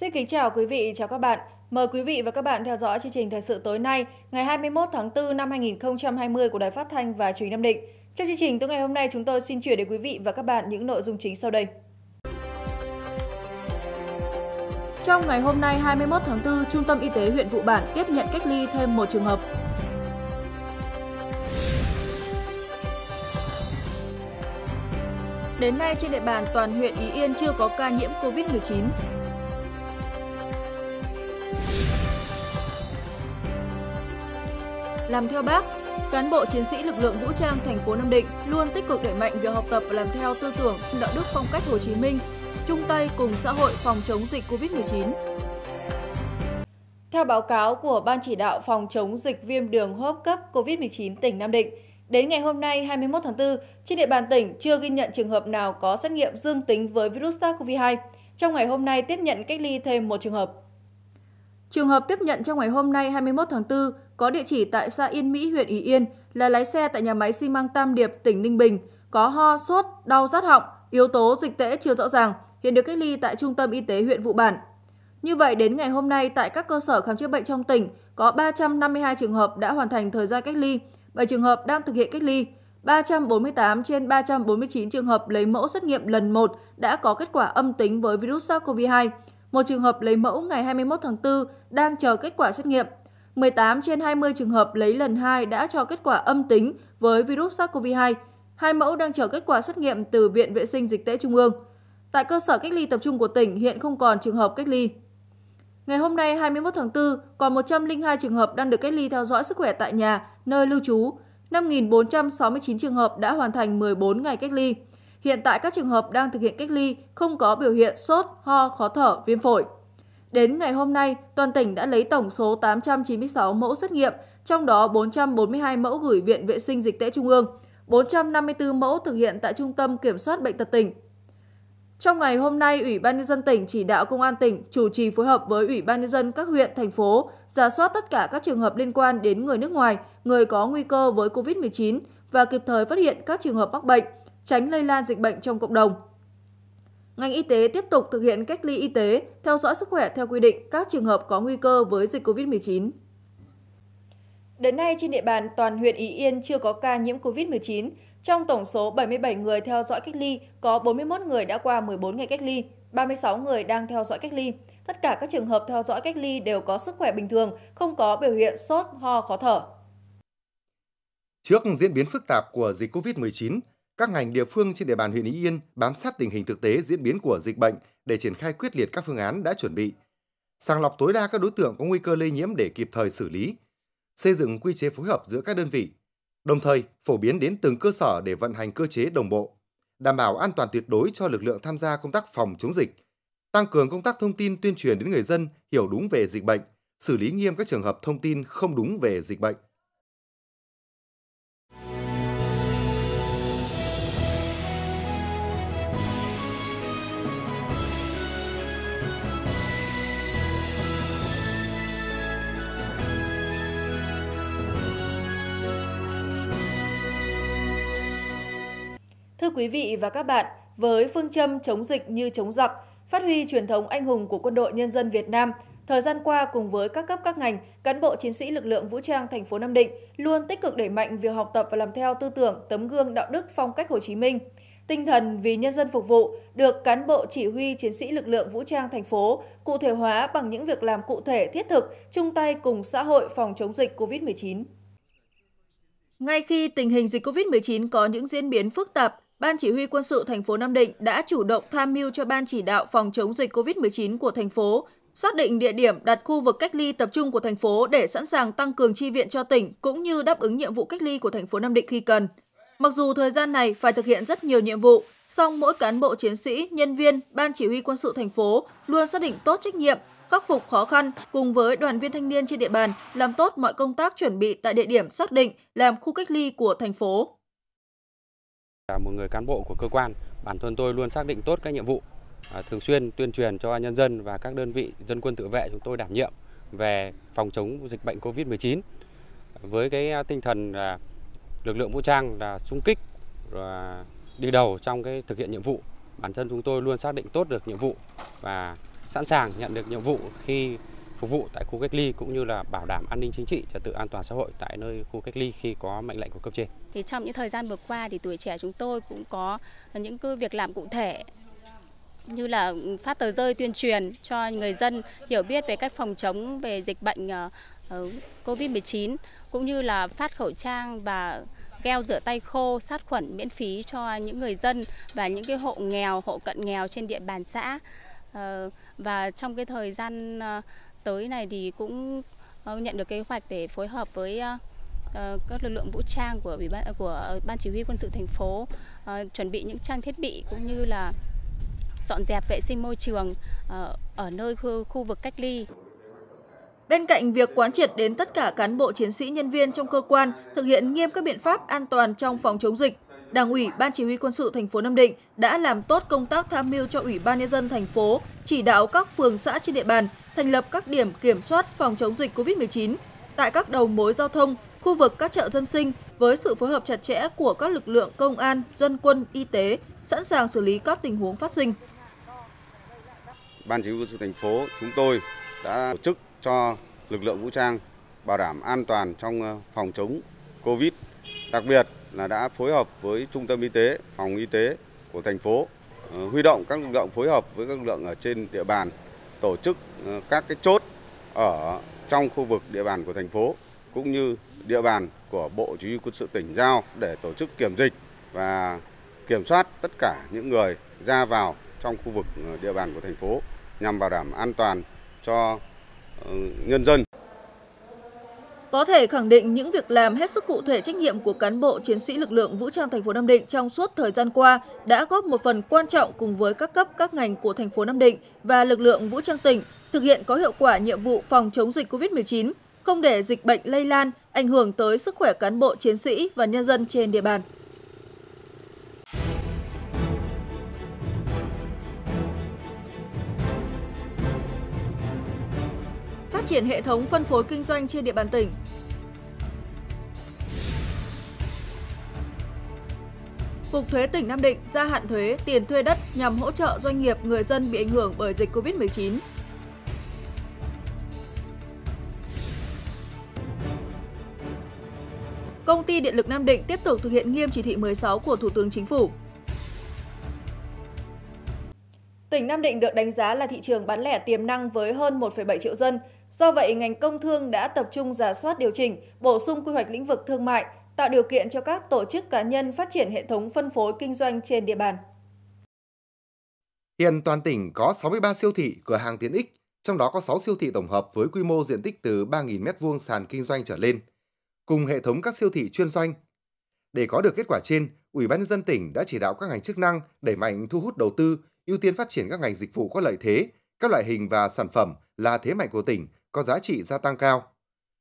Xin kính chào quý vị, chào các bạn. Mời quý vị và các bạn theo dõi chương trình thời sự tối nay, ngày 21 tháng 4 năm 2020 của Đài Phát thanh và Truyền hình Nam Định. Trong chương trình tối ngày hôm nay, chúng tôi xin chuyển đến quý vị và các bạn những nội dung chính sau đây. Trong ngày hôm nay 21 tháng 4, Trung tâm Y tế huyện Vụ Bản tiếp nhận cách ly thêm một trường hợp. Đến nay trên địa bàn toàn huyện Ý Yên chưa có ca nhiễm COVID-19. làm theo bác, cán bộ chiến sĩ lực lượng vũ trang thành phố Nam Định luôn tích cực đẩy mạnh việc học tập và làm theo tư tưởng đạo đức phong cách Hồ Chí Minh, chung tay cùng xã hội phòng chống dịch COVID-19. Theo báo cáo của Ban chỉ đạo phòng chống dịch viêm đường hô hấp cấp COVID-19 tỉnh Nam Định, đến ngày hôm nay 21 tháng 4, trên địa bàn tỉnh chưa ghi nhận trường hợp nào có xét nghiệm dương tính với virus SARS-CoV-2. Trong ngày hôm nay tiếp nhận cách ly thêm một trường hợp. Trường hợp tiếp nhận trong ngày hôm nay 21 tháng 4 có địa chỉ tại xã Yên Mỹ, huyện Ý Yên là lái xe tại nhà máy xi măng Tam Điệp, tỉnh Ninh Bình, có ho, sốt, đau rát họng, yếu tố dịch tễ chưa rõ ràng, hiện được cách ly tại Trung tâm Y tế huyện Vụ Bản. Như vậy, đến ngày hôm nay, tại các cơ sở khám chữa bệnh trong tỉnh, có 352 trường hợp đã hoàn thành thời gian cách ly, 7 trường hợp đang thực hiện cách ly, 348 trên 349 trường hợp lấy mẫu xét nghiệm lần 1 đã có kết quả âm tính với virus SARS-CoV-2, một trường hợp lấy mẫu ngày 21 tháng 4 đang chờ kết quả xét nghiệm. 18 trên 20 trường hợp lấy lần 2 đã cho kết quả âm tính với virus SARS-CoV-2. Hai mẫu đang chờ kết quả xét nghiệm từ Viện Vệ sinh Dịch tễ Trung ương. Tại cơ sở cách ly tập trung của tỉnh hiện không còn trường hợp cách ly. Ngày hôm nay 21 tháng 4, còn 102 trường hợp đang được cách ly theo dõi sức khỏe tại nhà, nơi lưu trú. 5.469 trường hợp đã hoàn thành 14 ngày cách ly. Hiện tại các trường hợp đang thực hiện cách ly không có biểu hiện sốt, ho, khó thở, viêm phổi. Đến ngày hôm nay, toàn tỉnh đã lấy tổng số 896 mẫu xét nghiệm, trong đó 442 mẫu gửi Viện Vệ sinh Dịch tễ Trung ương, 454 mẫu thực hiện tại Trung tâm Kiểm soát Bệnh tật tỉnh. Trong ngày hôm nay, Ủy ban Nhân dân tỉnh chỉ đạo Công an tỉnh chủ trì phối hợp với Ủy ban Nhân dân các huyện, thành phố, giả soát tất cả các trường hợp liên quan đến người nước ngoài, người có nguy cơ với COVID-19 và kịp thời phát hiện các trường hợp mắc bệnh, tránh lây lan dịch bệnh trong cộng đồng. Ngành y tế tiếp tục thực hiện cách ly y tế, theo dõi sức khỏe theo quy định các trường hợp có nguy cơ với dịch COVID-19. Đến nay, trên địa bàn toàn huyện Ý Yên chưa có ca nhiễm COVID-19. Trong tổng số 77 người theo dõi cách ly, có 41 người đã qua 14 ngày cách ly, 36 người đang theo dõi cách ly. Tất cả các trường hợp theo dõi cách ly đều có sức khỏe bình thường, không có biểu hiện sốt, ho, khó thở. Trước diễn biến phức tạp của dịch COVID-19, các ngành địa phương trên địa bàn huyện Ý Yên bám sát tình hình thực tế diễn biến của dịch bệnh để triển khai quyết liệt các phương án đã chuẩn bị. Sàng lọc tối đa các đối tượng có nguy cơ lây nhiễm để kịp thời xử lý, xây dựng quy chế phối hợp giữa các đơn vị, đồng thời phổ biến đến từng cơ sở để vận hành cơ chế đồng bộ, đảm bảo an toàn tuyệt đối cho lực lượng tham gia công tác phòng chống dịch, tăng cường công tác thông tin tuyên truyền đến người dân hiểu đúng về dịch bệnh, xử lý nghiêm các trường hợp thông tin không đúng về dịch bệnh. Thưa quý vị và các bạn, với phương châm chống dịch như chống giặc, phát huy truyền thống anh hùng của quân đội nhân dân Việt Nam, thời gian qua cùng với các cấp các ngành, cán bộ chiến sĩ lực lượng vũ trang thành phố Nam Định luôn tích cực đẩy mạnh việc học tập và làm theo tư tưởng, tấm gương đạo đức phong cách Hồ Chí Minh. Tinh thần vì nhân dân phục vụ được cán bộ chỉ huy chiến sĩ lực lượng vũ trang thành phố cụ thể hóa bằng những việc làm cụ thể thiết thực, chung tay cùng xã hội phòng chống dịch COVID-19. Ngay khi tình hình dịch COVID-19 có những diễn biến phức tạp, Ban chỉ huy quân sự thành phố Nam Định đã chủ động tham mưu cho ban chỉ đạo phòng chống dịch COVID-19 của thành phố xác định địa điểm đặt khu vực cách ly tập trung của thành phố để sẵn sàng tăng cường chi viện cho tỉnh cũng như đáp ứng nhiệm vụ cách ly của thành phố Nam Định khi cần. Mặc dù thời gian này phải thực hiện rất nhiều nhiệm vụ, song mỗi cán bộ chiến sĩ, nhân viên, ban chỉ huy quân sự thành phố luôn xác định tốt trách nhiệm, khắc phục khó khăn cùng với đoàn viên thanh niên trên địa bàn làm tốt mọi công tác chuẩn bị tại địa điểm xác định làm khu cách ly của thành phố. Là một người cán bộ của cơ quan, bản thân tôi luôn xác định tốt các nhiệm vụ, à, thường xuyên tuyên truyền cho nhân dân và các đơn vị dân quân tự vệ chúng tôi đảm nhiệm về phòng chống dịch bệnh Covid-19. Với cái à, tinh thần là lực lượng vũ trang là xung kích và đi đầu trong cái thực hiện nhiệm vụ, bản thân chúng tôi luôn xác định tốt được nhiệm vụ và sẵn sàng nhận được nhiệm vụ khi phục vụ tại khu cách ly cũng như là bảo đảm an ninh chính trị, trật tự an toàn xã hội tại nơi khu cách ly khi có mệnh lệnh của cấp trên. Thì trong những thời gian vừa qua thì tuổi trẻ chúng tôi cũng có những cái việc làm cụ thể như là phát tờ rơi tuyên truyền cho người dân hiểu biết về cách phòng chống về dịch bệnh ờ, ờ, COVID-19 cũng như là phát khẩu trang và gel rửa tay khô, sát khuẩn miễn phí cho những người dân và những cái hộ nghèo, hộ cận nghèo trên địa bàn xã. Ờ, và trong cái thời gian tới này thì cũng ờ, nhận được kế hoạch để phối hợp với ờ, ờ, các lực lượng vũ trang của ủy ban của ban chỉ huy quân sự thành phố chuẩn bị những trang thiết bị cũng như là dọn dẹp vệ sinh môi trường ở nơi khu, khu vực cách ly. Bên cạnh việc quán triệt đến tất cả cán bộ chiến sĩ nhân viên trong cơ quan thực hiện nghiêm các biện pháp an toàn trong phòng chống dịch, Đảng ủy Ban Chỉ huy Quân sự thành phố Nam Định đã làm tốt công tác tham mưu cho Ủy ban nhân dân thành phố chỉ đạo các phường xã trên địa bàn thành lập các điểm kiểm soát phòng chống dịch COVID-19 tại các đầu mối giao thông, khu vực các chợ dân sinh với sự phối hợp chặt chẽ của các lực lượng công an, dân quân, y tế sẵn sàng xử lý các tình huống phát sinh. Ban chỉ huy quân sự thành phố chúng tôi đã tổ chức cho lực lượng vũ trang bảo đảm an toàn trong ờ, phòng chống Covid, đặc biệt là đã phối hợp với trung tâm y tế, phòng y tế của thành phố ờ, huy động các lực lượng phối hợp với các lực lượng ở trên địa bàn tổ chức ờ, các cái chốt ở trong khu vực địa bàn của thành phố cũng như địa bàn của Bộ Chỉ huy Quân sự tỉnh giao để tổ chức kiểm dịch và kiểm soát tất cả những người ra vào trong khu vực ờ, địa bàn của thành phố nhằm bảo đảm an toàn cho ờ, nhân dân. Có thể khẳng định những việc làm hết sức cụ thể trách nhiệm của cán bộ chiến sĩ lực lượng vũ trang thành phố Nam Định trong suốt thời gian qua đã góp một phần quan trọng cùng với các cấp các ngành của thành phố Nam Định và lực lượng vũ trang tỉnh thực hiện có hiệu quả nhiệm vụ phòng chống dịch COVID-19, không để dịch bệnh lây lan, ảnh hưởng tới sức khỏe cán bộ chiến sĩ và nhân dân trên địa bàn. triển hệ thống phân phối kinh doanh trên địa bàn tỉnh. Cục Thuế tỉnh Nam Định gia hạn thuế tiền thuê đất nhằm hỗ trợ doanh nghiệp người dân bị ảnh hưởng bởi dịch Covid-19. Công ty Điện lực Nam Định tiếp tục thực hiện nghiêm chỉ thị 16 của Thủ tướng Chính phủ. Tỉnh Nam Định được đánh giá là thị trường bán lẻ tiềm năng với hơn 1,7 triệu dân, Do vậy, ngành công thương đã tập trung giả soát điều chỉnh, bổ sung quy hoạch lĩnh vực thương mại, tạo điều kiện cho các tổ chức cá nhân phát triển hệ thống phân phối kinh doanh trên địa bàn. Hiện toàn tỉnh có 63 siêu thị, cửa hàng tiện ích, trong đó có 6 siêu thị tổng hợp với quy mô diện tích từ 3.000m2 sàn kinh doanh trở lên, cùng hệ thống các siêu thị chuyên doanh. Để có được kết quả trên, Ủy ban nhân dân tỉnh đã chỉ đạo các ngành chức năng đẩy mạnh thu hút đầu tư, ưu tiên phát triển các ngành dịch vụ có lợi thế, các loại hình và sản phẩm là thế mạnh của tỉnh, có giá trị gia tăng cao.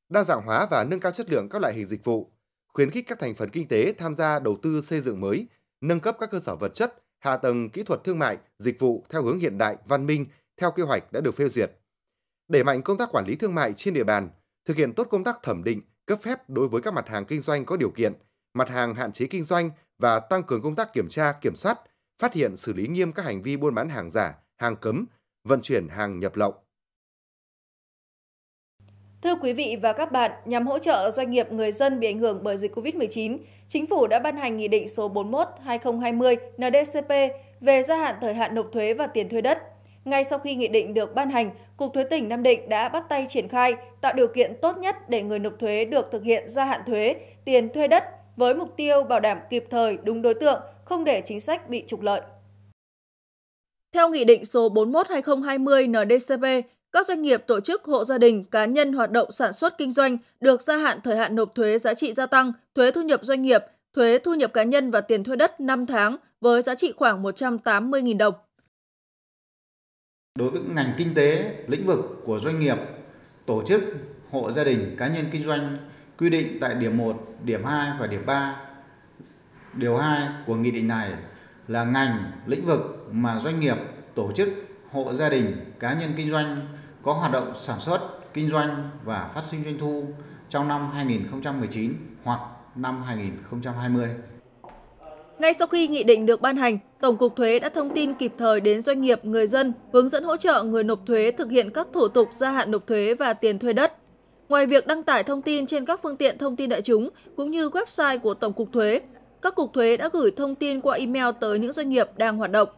Đa dạng hóa và nâng cao chất lượng các loại hình dịch vụ, khuyến khích các thành phần kinh tế tham gia đầu tư xây dựng mới, nâng cấp các cơ sở vật chất, hạ tầng kỹ thuật thương mại, dịch vụ theo hướng hiện đại, văn minh theo kế hoạch đã được phê duyệt. Đẩy mạnh công tác quản lý thương mại trên địa bàn, thực hiện tốt công tác thẩm định, cấp phép đối với các mặt hàng kinh doanh có điều kiện, mặt hàng hạn chế kinh doanh và tăng cường công tác kiểm tra, kiểm soát, phát hiện xử lý nghiêm các hành vi buôn bán hàng giả, hàng cấm, vận chuyển hàng nhập lậu. Thưa quý vị và các bạn, nhằm hỗ trợ doanh nghiệp người dân bị ảnh hưởng bởi dịch COVID-19, Chính phủ đã ban hành Nghị định số 41-2020 NDCP về gia hạn thời hạn nộp thuế và tiền thuê đất. Ngay sau khi nghị định được ban hành, Cục Thuế tỉnh Nam Định đã bắt tay triển khai, tạo điều kiện tốt nhất để người nộp thuế được thực hiện gia hạn thuế, tiền thuê đất với mục tiêu bảo đảm kịp thời, đúng đối tượng, không để chính sách bị trục lợi. Theo Nghị định số 41-2020 NDCP, các doanh nghiệp, tổ chức, hộ gia đình, cá nhân hoạt động sản xuất kinh doanh được gia hạn thời hạn nộp thuế giá trị gia tăng, thuế thu nhập doanh nghiệp, thuế thu nhập cá nhân và tiền thuê đất 5 tháng với giá trị khoảng 180.000 đồng. Đối với ngành kinh tế, lĩnh vực của doanh nghiệp, tổ chức, hộ gia đình, cá nhân kinh doanh quy định tại điểm 1, điểm 2 và điểm 3 điều 2 của nghị định này là ngành, lĩnh vực mà doanh nghiệp, tổ chức, hộ gia đình, cá nhân kinh doanh có hoạt động sản xuất, kinh doanh và phát sinh doanh thu trong năm 2019 hoặc năm 2020. Ngay sau khi nghị định được ban hành, Tổng cục Thuế đã thông tin kịp thời đến doanh nghiệp, người dân, hướng dẫn hỗ trợ người nộp thuế thực hiện các thủ tục gia hạn nộp thuế và tiền thuê đất. Ngoài việc đăng tải thông tin trên các phương tiện thông tin đại chúng cũng như website của Tổng cục Thuế, các cục thuế đã gửi thông tin qua email tới những doanh nghiệp đang hoạt động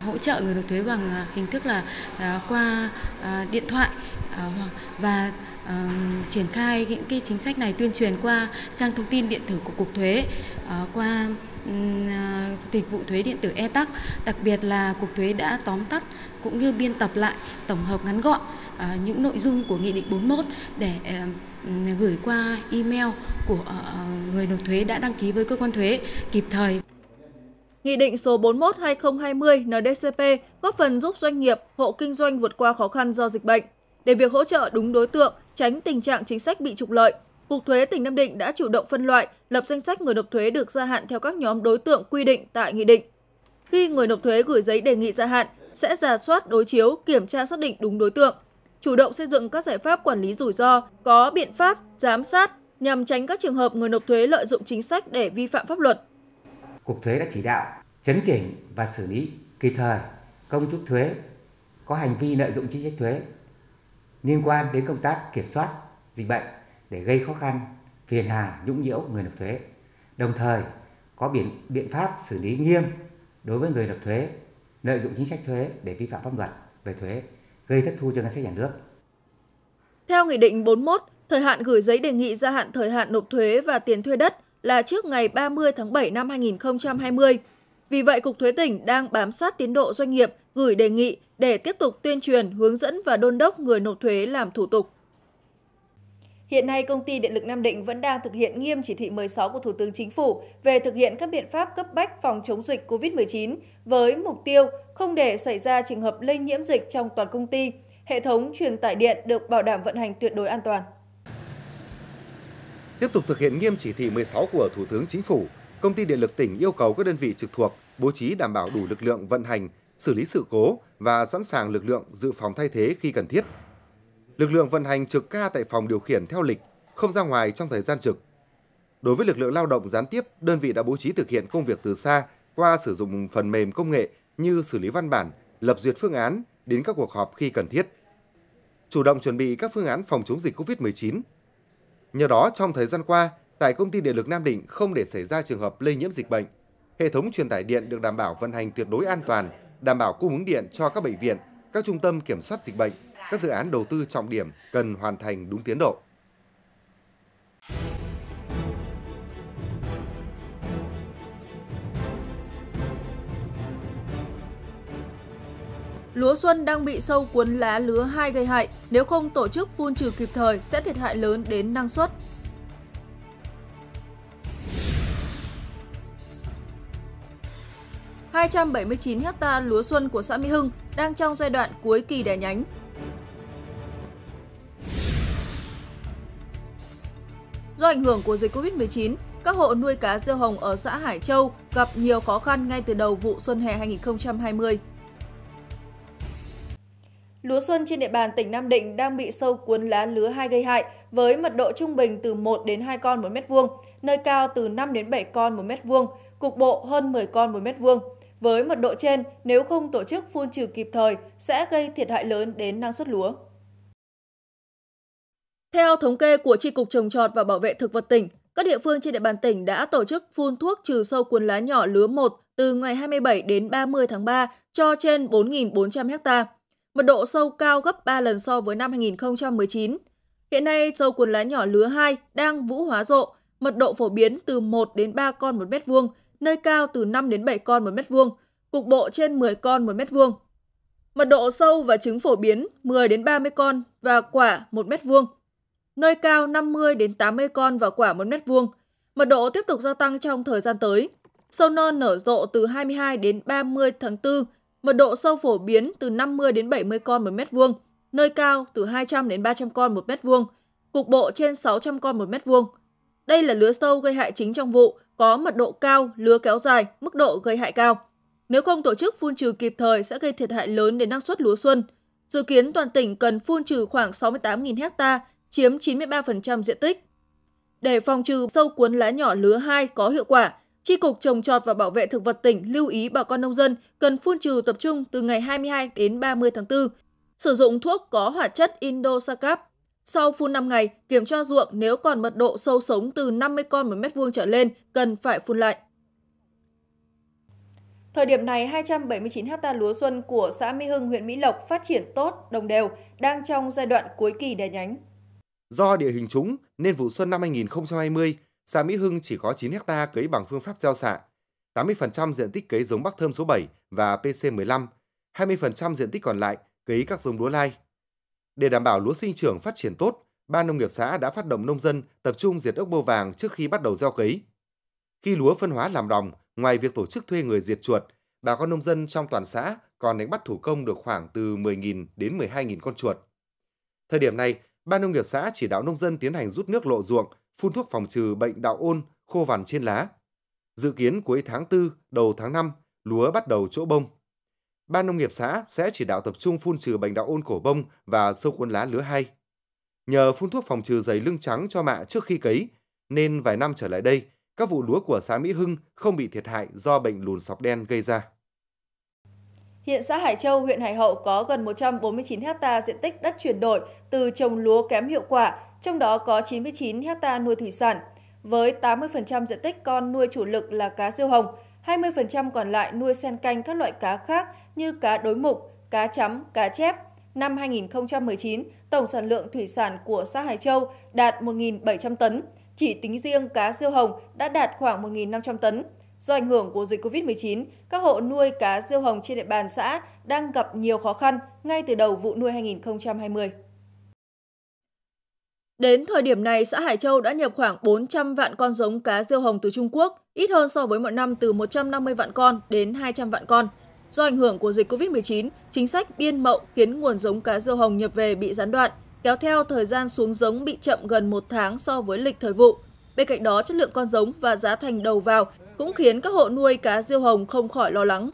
hỗ trợ người nộp thuế bằng à, hình thức là à, qua à, điện thoại và triển khai những cái chính sách này tuyên truyền qua trang thông tin điện tử của cục thuế qua dịch vụ thuế điện tử e-tax đặc biệt là cục thuế đã tóm tắt cũng như biên tập lại tổng hợp ngắn gọn những nội dung của nghị định 41 để Ừ, gửi qua email của ờ, ờ, người nộp thuế đã đăng ký với cơ quan thuế kịp thời. Nghị định số 41-2020 NDCP góp phần giúp doanh nghiệp, hộ kinh doanh vượt qua khó khăn do dịch bệnh. Để việc hỗ trợ đúng đối tượng, tránh tình trạng chính sách bị trục lợi, Cục Thuế tỉnh Nam Định đã chủ động phân loại, lập danh sách người nộp thuế được gia hạn theo các nhóm đối tượng quy định tại nghị định. Khi người nộp thuế gửi giấy đề nghị gia hạn, sẽ giả soát đối chiếu, kiểm tra xác định đúng đối tượng, chủ động xây dựng các giải pháp quản lý rủi ro, có biện pháp, giám sát nhằm tránh các trường hợp người nộp thuế lợi dụng chính sách để vi phạm pháp luật. Cục thuế đã chỉ đạo chấn chỉnh và xử lý kịp thời công chức thuế có hành vi lợi dụng chính sách thuế liên quan đến công tác kiểm soát dịch bệnh để gây khó khăn, phiền hà, nhũng nhiễu người nộp thuế. Đồng thời có biện biện pháp xử lý nghiêm đối với người nộp thuế lợi dụng chính sách thuế để vi phạm pháp luật về thuế gây thất thu cho ngân sách nhà nước. Theo Nghị định 41, thời hạn gửi giấy đề nghị gia hạn thời hạn nộp thuế và tiền thuê đất là trước ngày 30 tháng 7 năm 2020. Vì vậy, Cục Thuế tỉnh đang bám sát tiến độ doanh nghiệp gửi đề nghị để tiếp tục tuyên truyền, hướng dẫn và đôn đốc người nộp thuế làm thủ tục. Hiện nay, công ty Điện lực Nam Định vẫn đang thực hiện nghiêm chỉ thị 16 của Thủ tướng Chính phủ về thực hiện các biện pháp cấp bách phòng chống dịch COVID-19 với mục tiêu không để xảy ra trường hợp lây nhiễm dịch trong toàn công ty, hệ thống truyền tải điện được bảo đảm vận hành tuyệt đối an toàn. Tiếp tục thực hiện nghiêm chỉ thị 16 của Thủ tướng Chính phủ, Công ty Điện lực tỉnh yêu cầu các đơn vị trực thuộc bố trí đảm bảo đủ lực lượng vận hành, xử lý sự cố và sẵn sàng lực lượng dự phòng thay thế khi cần thiết lực lượng vận hành trực ca tại phòng điều khiển theo lịch, không ra ngoài trong thời gian trực. Đối với lực lượng lao động gián tiếp, đơn vị đã bố trí thực hiện công việc từ xa qua sử dụng phần mềm công nghệ như xử lý văn bản, lập duyệt phương án đến các cuộc họp khi cần thiết. Chủ động chuẩn bị các phương án phòng chống dịch COVID-19. Nhờ đó, trong thời gian qua, tại công ty điện lực Nam Định không để xảy ra trường hợp lây nhiễm dịch bệnh. Hệ thống truyền tải điện được đảm bảo vận hành tuyệt đối an toàn, đảm bảo cung ứng điện cho các bệnh viện, các trung tâm kiểm soát dịch bệnh, các dự án đầu tư trọng điểm cần hoàn thành đúng tiến độ. Lúa xuân đang bị sâu cuốn lá lứa 2 gây hại, nếu không tổ chức phun trừ kịp thời sẽ thiệt hại lớn đến năng suất. Hai trăm bảy mươi chín hecta lúa xuân của xã Mỹ Hưng đang trong giai đoạn cuối kỳ đẻ nhánh, Do ảnh hưởng của dịch Covid-19, các hộ nuôi cá riêu hồng ở xã Hải Châu gặp nhiều khó khăn ngay từ đầu vụ xuân hè 2020. Lúa xuân trên địa bàn tỉnh Nam Định đang bị sâu cuốn lá lứa hai gây hại với mật độ trung bình từ 1 đến 2 con một mét vuông, nơi cao từ 5 đến 7 con một mét vuông, cục bộ hơn 10 con một mét vuông. Với mật độ trên, nếu không tổ chức phun trừ kịp thời sẽ gây thiệt hại lớn đến năng suất lúa. Theo thống kê của Tri Cục Trồng Trọt và Bảo vệ Thực vật tỉnh, các địa phương trên địa bàn tỉnh đã tổ chức phun thuốc trừ sâu cuốn lá nhỏ lứa 1 từ ngày 27 đến 30 tháng 3 cho trên 4.400 ha, mật độ sâu cao gấp 3 lần so với năm 2019. Hiện nay, sâu cuốn lá nhỏ lứa 2 đang vũ hóa rộ, mật độ phổ biến từ 1 đến 3 con một mét vuông, nơi cao từ 5 đến 7 con một mét vuông, cục bộ trên 10 con một mét vuông. Mật độ sâu và trứng phổ biến 10 đến 30 con và quả 1 mét vuông nơi cao 50 đến 80 con vào quả một mét vuông. Mật độ tiếp tục gia tăng trong thời gian tới. Sâu non nở rộ từ 22 đến 30 tháng 4, mật độ sâu phổ biến từ 50 đến 70 con một mét vuông, nơi cao từ 200 đến 300 con một mét vuông, cục bộ trên 600 con một mét vuông. Đây là lứa sâu gây hại chính trong vụ, có mật độ cao, lứa kéo dài, mức độ gây hại cao. Nếu không tổ chức phun trừ kịp thời sẽ gây thiệt hại lớn đến năng suất lúa xuân. Dự kiến toàn tỉnh cần phun trừ khoảng 68.000 ha chiếm 93% diện tích. Để phòng trừ sâu cuốn lá nhỏ lứa 2 có hiệu quả, Tri Cục Trồng Trọt và Bảo vệ Thực vật tỉnh lưu ý bà con nông dân cần phun trừ tập trung từ ngày 22 đến 30 tháng 4. Sử dụng thuốc có hoạt chất Indosacap. Sau phun 5 ngày, kiểm tra ruộng nếu còn mật độ sâu sống từ 50 con một mét vuông trở lên cần phải phun lại. Thời điểm này, 279 ha lúa xuân của xã Mỹ Hưng, huyện Mỹ Lộc phát triển tốt, đồng đều, đang trong giai đoạn cuối kỳ đẻ nhánh. Do địa hình trúng nên vụ xuân năm 2020, xã Mỹ Hưng chỉ có 9 ha cấy bằng phương pháp gieo xạ, 80% diện tích cấy giống Bắc Thơm số 7 và PC15, 20% diện tích còn lại cấy các giống lúa lai. Để đảm bảo lúa sinh trưởng phát triển tốt, Ban Nông nghiệp xã đã phát động nông dân tập trung diệt ốc bô vàng trước khi bắt đầu gieo cấy. Khi lúa phân hóa làm đồng, ngoài việc tổ chức thuê người diệt chuột, bà con nông dân trong toàn xã còn đánh bắt thủ công được khoảng từ 10.000 đến 12.000 con chuột. Thời điểm này, Ban nông nghiệp xã chỉ đạo nông dân tiến hành rút nước lộ ruộng, phun thuốc phòng trừ bệnh đạo ôn, khô vằn trên lá. Dự kiến cuối tháng 4, đầu tháng 5, lúa bắt đầu chỗ bông. Ban nông nghiệp xã sẽ chỉ đạo tập trung phun trừ bệnh đạo ôn cổ bông và sâu cuốn lá lứa hay. Nhờ phun thuốc phòng trừ dày lưng trắng cho mạ trước khi cấy, nên vài năm trở lại đây, các vụ lúa của xã Mỹ Hưng không bị thiệt hại do bệnh lùn sọc đen gây ra. Hiện xã Hải Châu, huyện Hải Hậu có gần 149 ha diện tích đất chuyển đổi từ trồng lúa kém hiệu quả, trong đó có 99 ha nuôi thủy sản, với 80% diện tích con nuôi chủ lực là cá siêu hồng, 20% còn lại nuôi sen canh các loại cá khác như cá đối mục, cá chấm, cá chép. Năm 2019, tổng sản lượng thủy sản của xã Hải Châu đạt 1.700 tấn, chỉ tính riêng cá siêu hồng đã đạt khoảng 1.500 tấn. Do ảnh hưởng của dịch COVID-19, các hộ nuôi cá riêu hồng trên địa bàn xã đang gặp nhiều khó khăn ngay từ đầu vụ nuôi 2020. Đến thời điểm này, xã Hải Châu đã nhập khoảng 400 vạn con giống cá riêu hồng từ Trung Quốc, ít hơn so với mọi năm từ 150 vạn con đến 200 vạn con. Do ảnh hưởng của dịch COVID-19, chính sách biên mậu khiến nguồn giống cá riêu hồng nhập về bị gián đoạn, kéo theo thời gian xuống giống bị chậm gần một tháng so với lịch thời vụ – Bên cạnh đó, chất lượng con giống và giá thành đầu vào cũng khiến các hộ nuôi cá diêu hồng không khỏi lo lắng.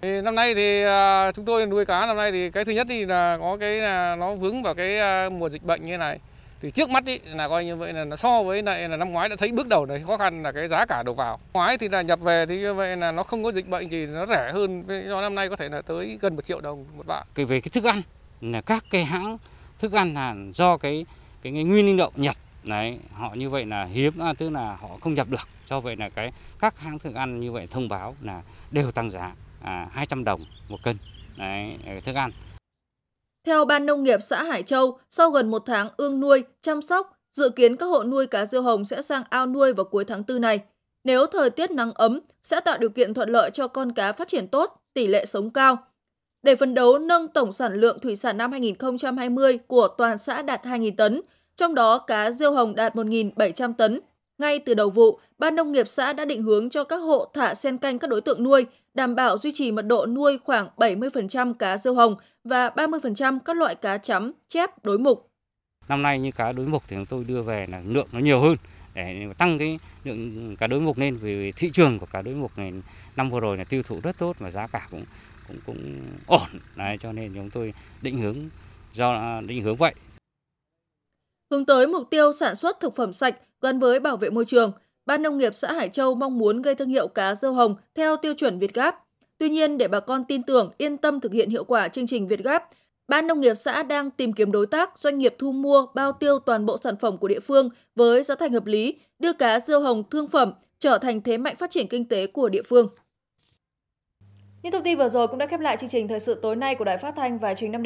Thì năm nay thì à, chúng tôi nuôi cá năm nay thì cái thứ nhất thì là có cái là nó vướng vào cái à, mùa dịch bệnh như này. Thì trước mắt ý, là coi như vậy là so với lại là năm ngoái đã thấy bước đầu này khó khăn là cái giá cả đầu vào. Ngoái thì là nhập về thì như vậy là nó không có dịch bệnh thì nó rẻ hơn do năm nay có thể là tới gần một triệu đồng một vạ Cái về cái thức ăn là các cái hãng thức ăn là do cái cái, cái nguyên liệu nhập Đấy, họ như vậy là hiếm, à, tức là họ không nhập được. cho vậy là cái các hãng thức ăn như vậy thông báo là đều tăng giá à, 200 đồng một cân Đấy, ờ, thức ăn. Theo Ban Nông nghiệp xã Hải Châu, sau gần một tháng ương nuôi, chăm sóc, dự kiến các hộ nuôi cá diêu hồng sẽ sang ao nuôi vào cuối tháng tư này. Nếu thời tiết nắng ấm, sẽ tạo điều kiện thuận lợi cho con cá phát triển tốt, tỷ lệ sống cao. Để phấn đấu nâng tổng sản lượng thủy sản năm 2020 của toàn xã đạt 2.000 tấn, trong đó cá riêu hồng đạt 1.700 tấn. Ngay từ đầu vụ, Ban Nông nghiệp xã đã định hướng cho các hộ thả sen canh các đối tượng nuôi, đảm bảo duy trì mật độ nuôi khoảng 70% cá riêu hồng và 30% các loại cá chấm, chép, đối mục. Năm nay như cá đối mục thì chúng tôi đưa về là lượng nó nhiều hơn để tăng cái lượng cá đối mục lên vì thị trường của cá đối mục này năm vừa rồi là tiêu thụ rất tốt và giá cả cũng cũng cũng ổn đấy cho nên chúng tôi định hướng do định hướng vậy Hướng tới mục tiêu sản xuất thực phẩm sạch gắn với bảo vệ môi trường, Ban Nông nghiệp xã Hải Châu mong muốn gây thương hiệu cá rêu hồng theo tiêu chuẩn Việt Gáp. Tuy nhiên, để bà con tin tưởng, yên tâm thực hiện hiệu quả chương trình Việt Gáp, Ban Nông nghiệp xã đang tìm kiếm đối tác, doanh nghiệp thu mua, bao tiêu toàn bộ sản phẩm của địa phương với giá thành hợp lý, đưa cá dưa hồng thương phẩm trở thành thế mạnh phát triển kinh tế của địa phương. Những thông tin vừa rồi cũng đã khép lại chương trình thời sự tối nay của Đài Phát thanh và Truyền hình